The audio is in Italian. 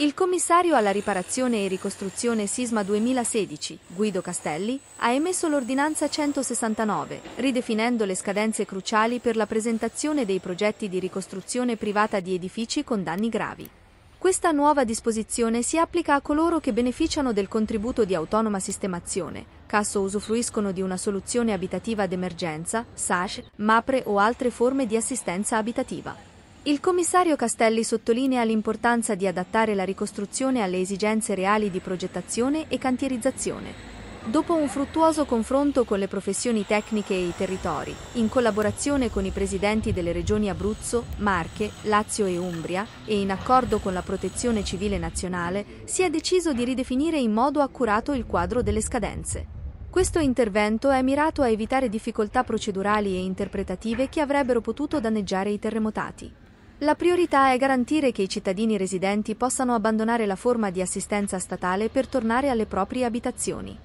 Il commissario alla riparazione e ricostruzione sisma 2016, Guido Castelli, ha emesso l'ordinanza 169, ridefinendo le scadenze cruciali per la presentazione dei progetti di ricostruzione privata di edifici con danni gravi. Questa nuova disposizione si applica a coloro che beneficiano del contributo di autonoma sistemazione, casso usufruiscono di una soluzione abitativa d'emergenza, SASH, MAPRE o altre forme di assistenza abitativa. Il commissario Castelli sottolinea l'importanza di adattare la ricostruzione alle esigenze reali di progettazione e cantierizzazione. Dopo un fruttuoso confronto con le professioni tecniche e i territori, in collaborazione con i presidenti delle regioni Abruzzo, Marche, Lazio e Umbria e in accordo con la Protezione Civile Nazionale, si è deciso di ridefinire in modo accurato il quadro delle scadenze. Questo intervento è mirato a evitare difficoltà procedurali e interpretative che avrebbero potuto danneggiare i terremotati. La priorità è garantire che i cittadini residenti possano abbandonare la forma di assistenza statale per tornare alle proprie abitazioni.